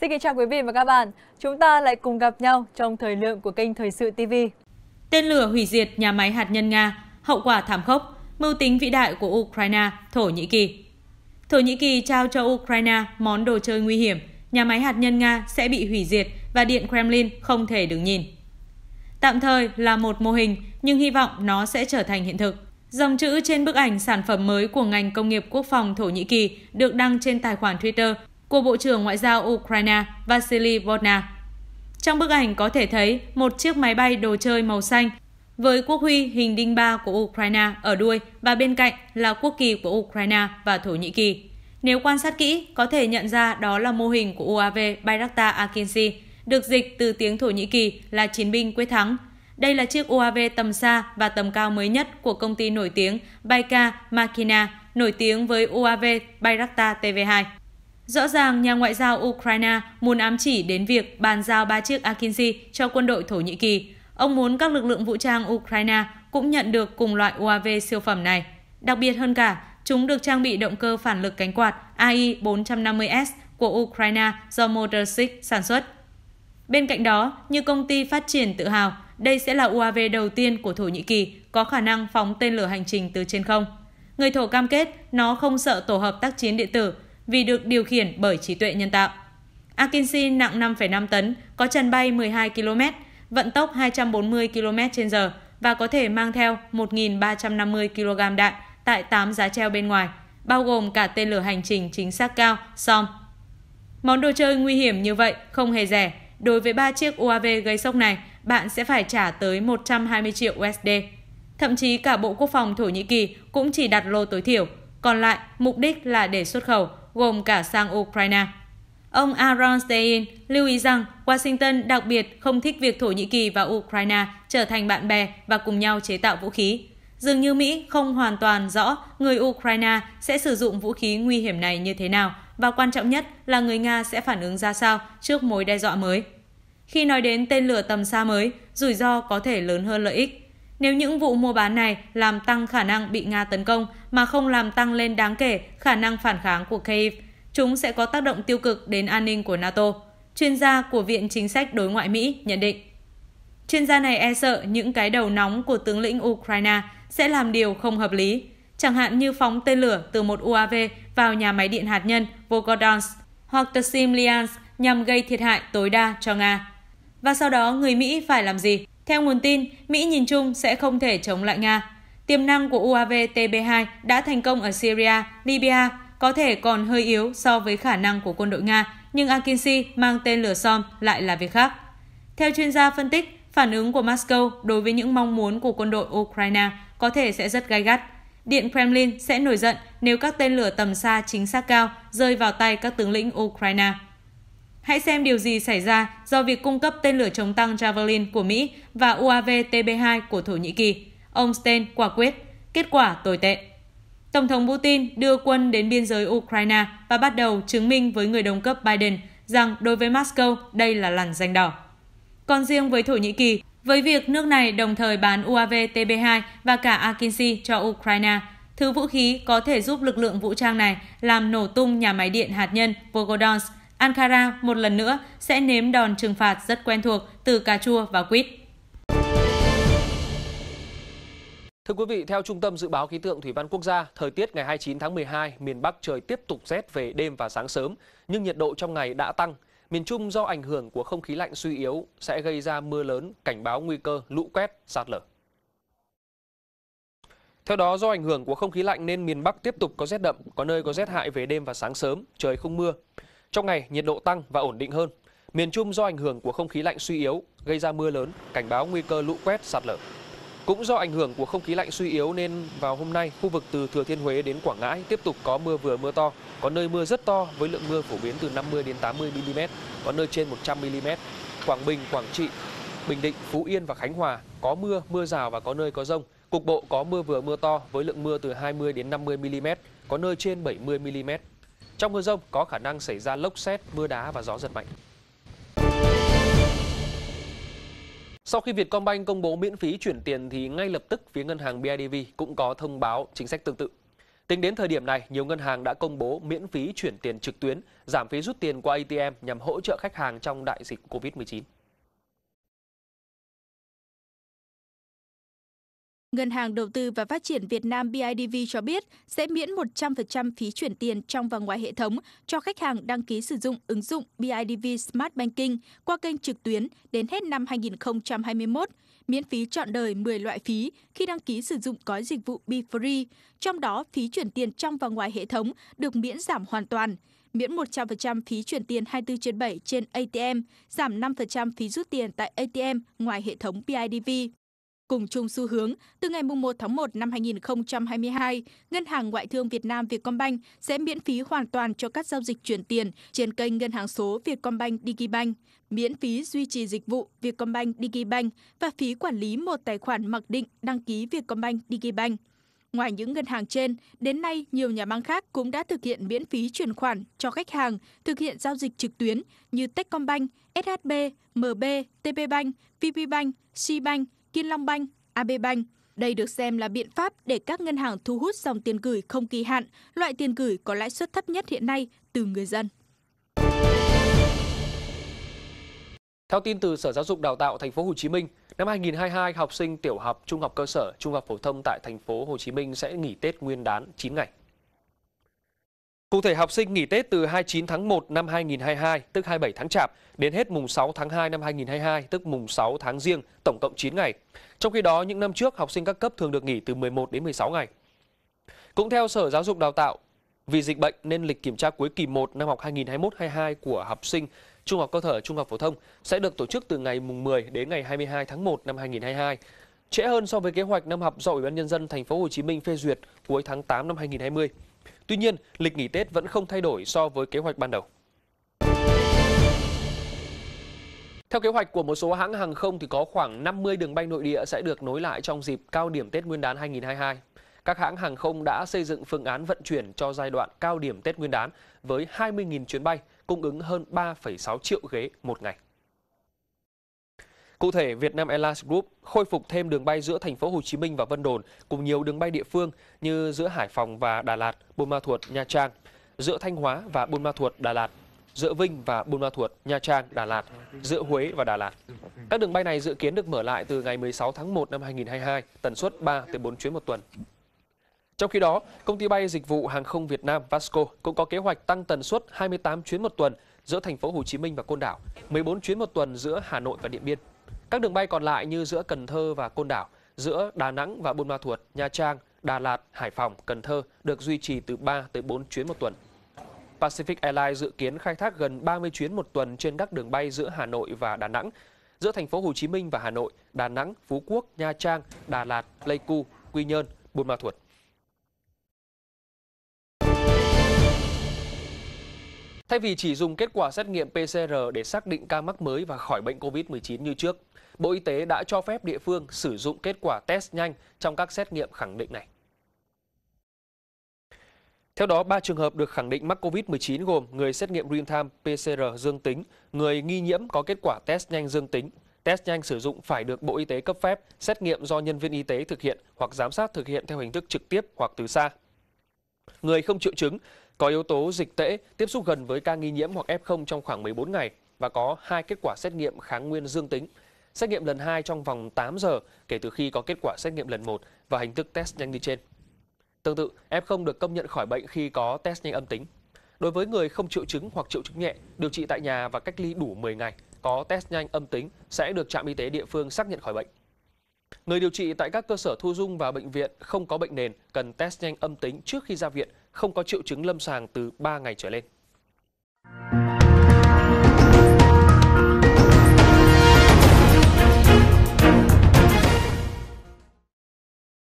Xin kính chào quý vị và các bạn. Chúng ta lại cùng gặp nhau trong thời lượng của kênh Thời sự TV. Tên lửa hủy diệt nhà máy hạt nhân Nga, hậu quả thảm khốc, mưu tính vĩ đại của Ukraine, Thổ Nhĩ Kỳ. Thổ Nhĩ Kỳ trao cho Ukraine món đồ chơi nguy hiểm, nhà máy hạt nhân Nga sẽ bị hủy diệt và Điện Kremlin không thể đứng nhìn. Tạm thời là một mô hình, nhưng hy vọng nó sẽ trở thành hiện thực. Dòng chữ trên bức ảnh sản phẩm mới của ngành công nghiệp quốc phòng Thổ Nhĩ Kỳ được đăng trên tài khoản Twitter của Bộ trưởng Ngoại giao Ukraine Vasily Volna. Trong bức ảnh có thể thấy một chiếc máy bay đồ chơi màu xanh với quốc huy hình đinh ba của Ukraine ở đuôi và bên cạnh là quốc kỳ của Ukraine và Thổ Nhĩ Kỳ. Nếu quan sát kỹ, có thể nhận ra đó là mô hình của UAV Bayraktar Akinci được dịch từ tiếng Thổ Nhĩ Kỳ là chiến binh quyết thắng. Đây là chiếc UAV tầm xa và tầm cao mới nhất của công ty nổi tiếng Baika Makina, nổi tiếng với UAV Bayraktar TV2. Rõ ràng, nhà ngoại giao Ukraine muốn ám chỉ đến việc bàn giao ba chiếc Akinzi cho quân đội Thổ Nhĩ Kỳ. Ông muốn các lực lượng vũ trang Ukraine cũng nhận được cùng loại UAV siêu phẩm này. Đặc biệt hơn cả, chúng được trang bị động cơ phản lực cánh quạt AI-450S của Ukraine do MotorSik sản xuất. Bên cạnh đó, như công ty phát triển tự hào, đây sẽ là UAV đầu tiên của Thổ Nhĩ Kỳ có khả năng phóng tên lửa hành trình từ trên không. Người Thổ cam kết nó không sợ tổ hợp tác chiến điện tử vì được điều khiển bởi trí tuệ nhân tạo. Akinci nặng 5,5 tấn, có trần bay 12 km, vận tốc 240 km h và có thể mang theo 1.350 kg đạn tại 8 giá treo bên ngoài, bao gồm cả tên lửa hành trình chính xác cao SOM. Món đồ chơi nguy hiểm như vậy không hề rẻ. Đối với 3 chiếc UAV gây sốc này, bạn sẽ phải trả tới 120 triệu USD. Thậm chí cả Bộ Quốc phòng Thổ Nhĩ Kỳ cũng chỉ đặt lô tối thiểu, còn lại mục đích là để xuất khẩu gồm cả sang Ukraine. Ông Aaron Stein lưu ý rằng Washington đặc biệt không thích việc Thổ Nhĩ Kỳ và Ukraine trở thành bạn bè và cùng nhau chế tạo vũ khí. Dường như Mỹ không hoàn toàn rõ người Ukraine sẽ sử dụng vũ khí nguy hiểm này như thế nào và quan trọng nhất là người Nga sẽ phản ứng ra sao trước mối đe dọa mới. Khi nói đến tên lửa tầm xa mới, rủi ro có thể lớn hơn lợi ích. Nếu những vụ mua bán này làm tăng khả năng bị Nga tấn công mà không làm tăng lên đáng kể khả năng phản kháng của Kyiv, chúng sẽ có tác động tiêu cực đến an ninh của NATO, chuyên gia của Viện Chính sách Đối ngoại Mỹ nhận định. Chuyên gia này e sợ những cái đầu nóng của tướng lĩnh Ukraine sẽ làm điều không hợp lý, chẳng hạn như phóng tên lửa từ một UAV vào nhà máy điện hạt nhân Volgodonsk hoặc Tsimliansk nhằm gây thiệt hại tối đa cho Nga. Và sau đó người Mỹ phải làm gì theo nguồn tin, Mỹ nhìn chung sẽ không thể chống lại Nga. Tiềm năng của UAV TB2 đã thành công ở Syria, Libya có thể còn hơi yếu so với khả năng của quân đội Nga, nhưng Akinsi mang tên lửa SOM lại là việc khác. Theo chuyên gia phân tích, phản ứng của Moscow đối với những mong muốn của quân đội Ukraine có thể sẽ rất gai gắt. Điện Kremlin sẽ nổi giận nếu các tên lửa tầm xa chính xác cao rơi vào tay các tướng lĩnh Ukraine. Hãy xem điều gì xảy ra do việc cung cấp tên lửa chống tăng Javelin của Mỹ và UAV TB2 của Thổ Nhĩ Kỳ. Ông Stein quả quyết, kết quả tồi tệ. Tổng thống Putin đưa quân đến biên giới Ukraine và bắt đầu chứng minh với người đồng cấp Biden rằng đối với Moscow đây là làn danh đỏ. Còn riêng với Thổ Nhĩ Kỳ, với việc nước này đồng thời bán UAV TB2 và cả Akinci cho Ukraine, thứ vũ khí có thể giúp lực lượng vũ trang này làm nổ tung nhà máy điện hạt nhân Vogodonsk Ankara một lần nữa sẽ nếm đòn trừng phạt rất quen thuộc từ cà chua và quýt. Thưa quý vị, theo Trung tâm Dự báo Khí tượng Thủy văn Quốc gia, thời tiết ngày 29 tháng 12, miền Bắc trời tiếp tục rét về đêm và sáng sớm, nhưng nhiệt độ trong ngày đã tăng. Miền Trung do ảnh hưởng của không khí lạnh suy yếu sẽ gây ra mưa lớn, cảnh báo nguy cơ lũ quét, sạt lở. Theo đó, do ảnh hưởng của không khí lạnh nên miền Bắc tiếp tục có rét đậm, có nơi có rét hại về đêm và sáng sớm, trời không mưa. Trong ngày, nhiệt độ tăng và ổn định hơn. Miền Trung do ảnh hưởng của không khí lạnh suy yếu, gây ra mưa lớn, cảnh báo nguy cơ lũ quét, sạt lở. Cũng do ảnh hưởng của không khí lạnh suy yếu nên vào hôm nay, khu vực từ Thừa Thiên Huế đến Quảng Ngãi tiếp tục có mưa vừa mưa to, có nơi mưa rất to với lượng mưa phổ biến từ 50 đến 80 mm, có nơi trên 100 mm. Quảng Bình, Quảng Trị, Bình Định, Phú Yên và Khánh Hòa có mưa, mưa rào và có nơi có rông. Cục bộ có mưa vừa mưa to với lượng mưa từ 20 đến 50 mm, có nơi trên 70 mm. Trong mưa rông có khả năng xảy ra lốc xét, mưa đá và gió giật mạnh. Sau khi Vietcombank công bố miễn phí chuyển tiền thì ngay lập tức phía ngân hàng BIDV cũng có thông báo chính sách tương tự. Tính đến thời điểm này, nhiều ngân hàng đã công bố miễn phí chuyển tiền trực tuyến, giảm phí rút tiền qua ATM nhằm hỗ trợ khách hàng trong đại dịch COVID-19. Ngân hàng Đầu tư và Phát triển Việt Nam BIDV cho biết sẽ miễn 100% phí chuyển tiền trong và ngoài hệ thống cho khách hàng đăng ký sử dụng ứng dụng BIDV Smart Banking qua kênh trực tuyến đến hết năm 2021, miễn phí chọn đời 10 loại phí khi đăng ký sử dụng gói dịch vụ BeFree, trong đó phí chuyển tiền trong và ngoài hệ thống được miễn giảm hoàn toàn miễn 100% phí chuyển tiền 24 trên 7 trên ATM, giảm 5% phí rút tiền tại ATM ngoài hệ thống BIDV. Cùng chung xu hướng, từ ngày 1 tháng 1 năm 2022, Ngân hàng Ngoại thương Việt Nam Vietcombank sẽ miễn phí hoàn toàn cho các giao dịch chuyển tiền trên kênh ngân hàng số Vietcombank Digibank, miễn phí duy trì dịch vụ Vietcombank Digibank và phí quản lý một tài khoản mặc định đăng ký Vietcombank Digibank. Ngoài những ngân hàng trên, đến nay nhiều nhà băng khác cũng đã thực hiện miễn phí chuyển khoản cho khách hàng thực hiện giao dịch trực tuyến như Techcombank, SHB, MB, TPBank, VPBank, Cbank, Kiên Long Banh, AB Bank. Đây được xem là biện pháp để các ngân hàng thu hút dòng tiền gửi không kỳ hạn, loại tiền gửi có lãi suất thấp nhất hiện nay từ người dân. Theo tin từ Sở Giáo dục Đào tạo Thành phố Hồ Chí Minh, năm 2022 học sinh tiểu học, trung học cơ sở, trung học phổ thông tại Thành phố Hồ Chí Minh sẽ nghỉ Tết Nguyên đán 9 ngày. Cụ thể học sinh nghỉ Tết từ 29 tháng 1 năm 2022, tức 27 tháng Chạp, đến hết mùng 6 tháng 2 năm 2022, tức mùng 6 tháng Giêng, tổng cộng 9 ngày. Trong khi đó, những năm trước, học sinh các cấp thường được nghỉ từ 11 đến 16 ngày. Cũng theo Sở Giáo dục Đào tạo, vì dịch bệnh nên lịch kiểm tra cuối kỳ 1 năm học 2021-22 của học sinh trung học cơ sở, trung học phổ thông sẽ được tổ chức từ ngày mùng 10 đến ngày 22 tháng 1 năm 2022 trễ hơn so với kế hoạch năm học do Ủy ban nhân dân thành phố Hồ Chí Minh phê duyệt cuối tháng 8 năm 2020. Tuy nhiên, lịch nghỉ Tết vẫn không thay đổi so với kế hoạch ban đầu. Theo kế hoạch của một số hãng hàng không thì có khoảng 50 đường bay nội địa sẽ được nối lại trong dịp cao điểm Tết Nguyên đán 2022. Các hãng hàng không đã xây dựng phương án vận chuyển cho giai đoạn cao điểm Tết Nguyên đán với 20.000 chuyến bay, cung ứng hơn 3,6 triệu ghế một ngày. Cụ thể, Vietnam Airlines Group khôi phục thêm đường bay giữa thành phố Hồ Chí Minh và Vân Đồn cùng nhiều đường bay địa phương như giữa Hải Phòng và Đà Lạt, Buôn Ma Thuột, Nha Trang, giữa Thanh Hóa và Buôn Ma Thuột, Đà Lạt, giữa Vinh và Buôn Ma Thuột, Nha Trang, Đà Lạt, giữa Huế và Đà Lạt. Các đường bay này dự kiến được mở lại từ ngày 16 tháng 1 năm 2022, tần suất 3 tới 4 chuyến một tuần. Trong khi đó, công ty bay dịch vụ hàng không Việt Nam Vasco cũng có kế hoạch tăng tần suất 28 chuyến một tuần giữa thành phố Hồ Chí Minh và Côn Đảo, 14 chuyến một tuần giữa Hà Nội và Điện Biên. Các đường bay còn lại như giữa Cần Thơ và Côn Đảo, giữa Đà Nẵng và Buôn Ma Thuột, Nha Trang, Đà Lạt, Hải Phòng, Cần Thơ được duy trì từ 3 tới 4 chuyến một tuần. Pacific Airlines dự kiến khai thác gần 30 chuyến một tuần trên các đường bay giữa Hà Nội và Đà Nẵng, giữa thành phố Hồ Chí Minh và Hà Nội, Đà Nẵng, Phú Quốc, Nha Trang, Đà Lạt, Pleiku, Quy Nhơn, Buôn Ma Thuột. Thay vì chỉ dùng kết quả xét nghiệm PCR để xác định ca mắc mới và khỏi bệnh COVID-19 như trước, Bộ Y tế đã cho phép địa phương sử dụng kết quả test nhanh trong các xét nghiệm khẳng định này. Theo đó, 3 trường hợp được khẳng định mắc COVID-19 gồm người xét nghiệm real-time PCR dương tính, người nghi nhiễm có kết quả test nhanh dương tính. Test nhanh sử dụng phải được Bộ Y tế cấp phép, xét nghiệm do nhân viên y tế thực hiện hoặc giám sát thực hiện theo hình thức trực tiếp hoặc từ xa. Người không triệu chứng có yếu tố dịch tễ, tiếp xúc gần với ca nghi nhiễm hoặc F0 trong khoảng 14 ngày và có hai kết quả xét nghiệm kháng nguyên dương tính. Xét nghiệm lần 2 trong vòng 8 giờ kể từ khi có kết quả xét nghiệm lần 1 và hình thức test nhanh như trên. Tương tự, F0 được công nhận khỏi bệnh khi có test nhanh âm tính. Đối với người không triệu chứng hoặc triệu chứng nhẹ, điều trị tại nhà và cách ly đủ 10 ngày, có test nhanh âm tính sẽ được trạm y tế địa phương xác nhận khỏi bệnh. Người điều trị tại các cơ sở thu dung và bệnh viện không có bệnh nền cần test nhanh âm tính trước khi ra viện không có triệu chứng lâm sàng từ 3 ngày trở lên.